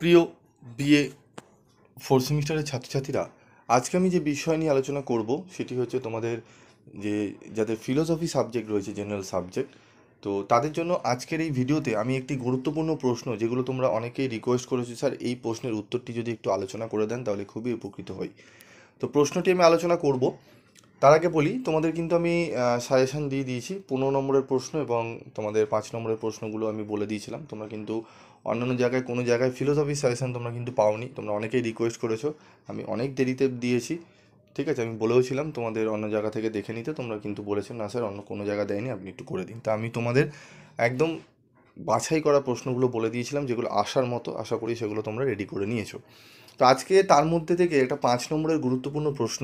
প্রিয় BA fourth সেমিস্টারের ছাত্রছাত্রীরা আজকে আমি যে বিষয় নিয়ে আলোচনা করব সেটি হচ্ছে তোমাদের যে যাদের ফিলোসফি সাবজেক্ট রয়েছে জেনারেল সাবজেক্ট তো তাদের জন্য আজকের এই ভিডিওতে আমি একটি গুরুত্বপূর্ণ প্রশ্ন যেগুলো তোমরা অনেকেই রিকোয়েস্ট করেছো স্যার এই প্রশ্নের উত্তরটি যদি একটু আলোচনা করে দেন তাহলে খুবই উপকৃত হই তো প্রশ্নটি আমি আলোচনা করব তার আগে বলি তোমাদের কিন্তু আমি সাজেশান দিয়ে দিয়েছি পনেরো নম্বরের প্রশ্ন এবং তোমাদের পাঁচ নম্বরের প্রশ্নগুলো আমি বলে দিয়েছিলাম তোমরা কিন্তু অন্যান্য জায়গায় কোনো জায়গায় ফিলোসফি সাজেশান তোমরা কিন্তু পাওনি তোমরা অনেকেই রিকোয়েস্ট করেছো আমি অনেক দেরিতে দিয়েছি ঠিক আছে আমি বলেওছিলাম তোমাদের অন্য জায়গা থেকে দেখে নিতে তোমরা কিন্তু বলেছো না স্যার অন্য কোনো জায়গা দেয়নি আপনি একটু করে দিন তা আমি তোমাদের একদম বাছাই করা প্রশ্নগুলো বলে দিয়েছিলাম যেগুলো আসার মতো আশা করি সেগুলো তোমরা রেডি করে নিয়েছো তো আজকে তার মধ্যে থেকে একটা পাঁচ নম্বরের গুরুত্বপূর্ণ প্রশ্ন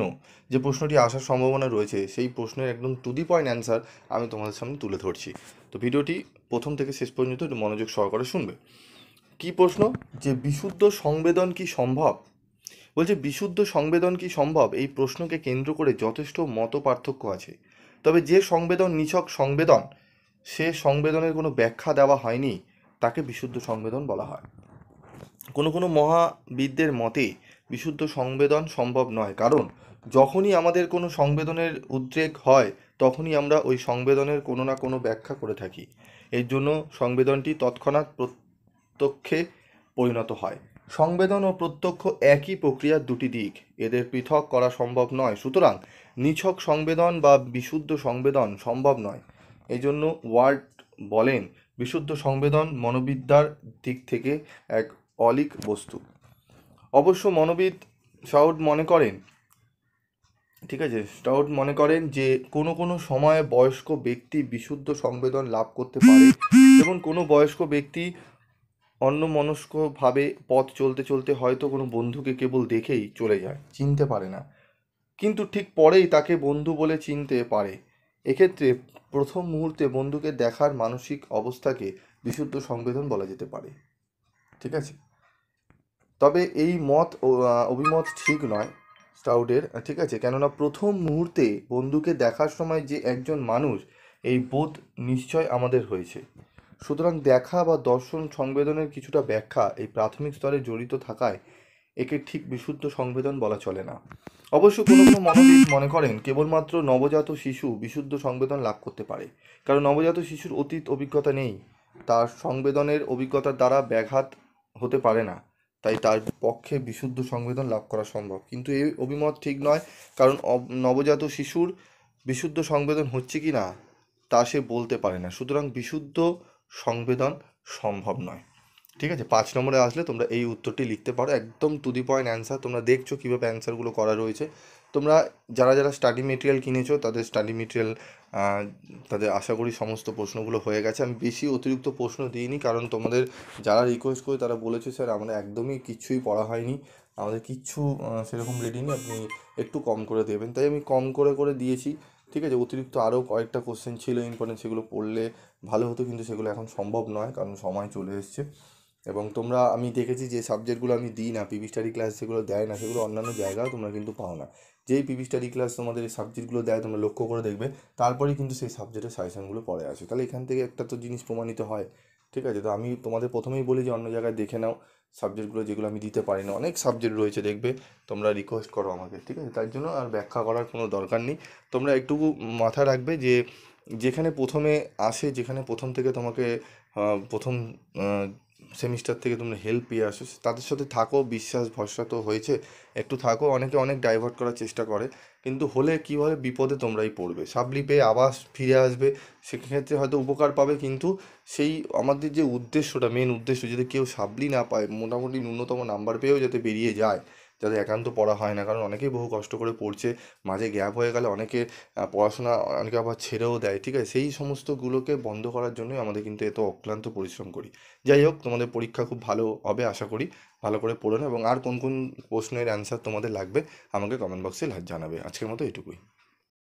যে প্রশ্নটি আসার সম্ভাবনা রয়েছে সেই প্রশ্নের একদম টু দি পয়েন্ট অ্যান্সার আমি তোমাদের সামনে তুলে ধরছি তো ভিডিওটি প্রথম থেকে শেষ পর্যন্ত একটু মনোযোগ সহকারে শুনবে কি প্রশ্ন যে বিশুদ্ধ সংবেদন কি সম্ভব বলছে বিশুদ্ধ সংবেদন কি সম্ভব এই প্রশ্নকে কেন্দ্র করে যথেষ্ট মত পার্থক্য আছে তবে যে সংবেদন নিছক সংবেদন সে সংবেদনের কোনো ব্যাখ্যা দেওয়া হয়নি তাকে বিশুদ্ধ সংবেদন বলা হয় কোনো কোনো মহাবিদদের মতে বিশুদ্ধ সংবেদন সম্ভব নয় কারণ যখনই আমাদের কোনো সংবেদনের উদ্রেক হয় তখনই আমরা ওই সংবেদনের কোনো না কোনো ব্যাখ্যা করে থাকি এর জন্য সংবেদনটি তৎক্ষণাৎ প্রত্যক্ষে পরিণত হয় সংবেদন ও প্রত্যক্ষ একই প্রক্রিয়ার দুটি দিক এদের পৃথক করা সম্ভব নয় সুতরাং নিছক সংবেদন বা বিশুদ্ধ সংবেদন সম্ভব নয় এই জন্য ওয়ার্ড বলেন বিশুদ্ধ সংবেদন মনোবিদ্যার দিক থেকে এক অলিক বস্তু অবশ্য মনোবিদ স্টাউট মনে করেন ঠিক আছে স্টাউট মনে করেন যে কোনো কোনো সময়ে বয়স্ক ব্যক্তি বিশুদ্ধ সংবেদন লাভ করতে পারে যেমন কোনো বয়স্ক ব্যক্তি অন্য মনস্কভাবে পথ চলতে চলতে হয়তো কোনো বন্ধুকে কেবল দেখেই চলে যায় চিনতে পারে না কিন্তু ঠিক পরেই তাকে বন্ধু বলে চিনতে পারে এক্ষেত্রে প্রথম মুহূর্তে বন্ধুকে দেখার মানসিক অবস্থাকে বিশুদ্ধ সংবেদন বলা যেতে পারে ঠিক আছে তবে এই মত অভিমত ঠিক নয় স্টাউডের ঠিক আছে কেননা প্রথম মুহূর্তে বন্ধুকে দেখার সময় যে একজন মানুষ এই বোধ নিশ্চয় আমাদের হয়েছে সুতরাং দেখা বা দর্শন সংবেদনের কিছুটা ব্যাখ্যা এই প্রাথমিক স্তরে জড়িত থাকায় একে ঠিক বিশুদ্ধ সংবেদন বলা চলে না অবশ্য কোনো কোনো মনোবিদ মনে করেন কেবলমাত্র নবজাত শিশু বিশুদ্ধ সংবেদন লাভ করতে পারে কারণ নবজাত শিশুর অতীত অভিজ্ঞতা নেই তার সংবেদনের অভিজ্ঞতার দ্বারা ব্যাঘাত হতে পারে না তাই তার পক্ষে বিশুদ্ধ সংবেদন লাভ করা সম্ভব কিন্তু এই অভিমত ঠিক নয় কারণ নবজাত শিশুর বিশুদ্ধ সংবেদন হচ্ছে কি না তা সে বলতে পারে না সুতরাং বিশুদ্ধ সংবেদন সম্ভব নয় ঠিক আছে পাঁচ নম্বরে আসলে তোমরা এই উত্তরটি লিখতে পারো একদম টু দি পয়েন্ট অ্যান্সার তোমরা দেখছো কীভাবে অ্যান্সারগুলো করা রয়েছে তোমরা যারা যারা স্টাডি মেটেরিয়াল কিনেছো তাদের স্টাডি মেটেরিয়াল তাদের আশা করি সমস্ত প্রশ্নগুলো হয়ে গেছে আমি বেশি অতিরিক্ত প্রশ্ন দিইনি কারণ তোমাদের যারা রিকোয়েস্ট করে তারা বলেছে স্যার আমাদের একদমই কিচ্ছুই পড়া হয়নি আমাদের কিচ্ছু সেরকম রেডি নেই আপনি একটু কম করে দেবেন তাই আমি কম করে করে দিয়েছি ঠিক আছে অতিরিক্ত আরও কয়েকটা কোশ্চেন ছিল ইম্পর্টেন্ট সেগুলো পড়লে ভালো হতো কিন্তু সেগুলো এখন সম্ভব নয় কারণ সময় চলে এসছে এবং তোমরা আমি দেখেছি যে সাবজেক্টগুলো আমি দিই না পিভি স্টাডি ক্লাস যেগুলো দেয় না সেগুলো অন্যান্য জায়গাও তোমরা কিন্তু পাও না যেই পিভি স্টাডি ক্লাস তোমাদের এই সাবজেক্টগুলো দেয় তোমরা লক্ষ্য করে দেখবে তারপরেই কিন্তু সেই সাবজেক্টের সাজেশনগুলো পরে আসে তাহলে এখান থেকে একটা তো জিনিস প্রমাণিত হয় ঠিক আছে তো আমি তোমাদের প্রথমেই বলি যে অন্য জায়গায় দেখে নাও সাবজেক্টগুলো যেগুলো আমি দিতে পারি না অনেক সাবজেক্ট রয়েছে দেখবে তোমরা রিকোয়েস্ট করো আমাকে ঠিক আছে তার জন্য আর ব্যাখ্যা করার কোনো দরকার নেই তোমরা একটুকু মাথা রাখবে যে যেখানে প্রথমে আসে যেখানে প্রথম থেকে তোমাকে প্রথম সেমিস্টার থেকে তোমরা হেল্প পেয়ে আসো তাদের সাথে থাকো বিশ্বাস ভরসা তো হয়েছে একটু থাকো অনেকে অনেক ডাইভার্ট করার চেষ্টা করে কিন্তু হলে কী হয় বিপদে তোমরাই পড়বে সাবলি পেয়ে আবার ফিরে আসবে সেক্ষেত্রে হয়তো উপকার পাবে কিন্তু সেই আমাদের যে উদ্দেশ্যটা মেন উদ্দেশ্য যদি কেউ সাবলি না পায় মোটামুটি ন্যূনতম নাম্বার পেয়েও যাতে বেরিয়ে যায় যাদের একান্ত পড়া হয় না কারণ অনেকেই বহু কষ্ট করে পড়ছে মাঝে গ্যাপ হয়ে গেলে অনেকে পড়াশোনা অনেকে আবার ছেড়েও দেয় ঠিক আছে সেই সমস্তগুলোকে বন্ধ করার জন্যই আমাদের কিন্তু এত অক্লান্ত পরিশ্রম করি যাই হোক তোমাদের পরীক্ষা খুব ভালো হবে আশা করি ভালো করে পড়ে এবং আর কোন কোন প্রশ্নের অ্যান্সার তোমাদের লাগবে আমাকে কমেন্ট বক্সে জানাবে আজকের মতো এটুকুই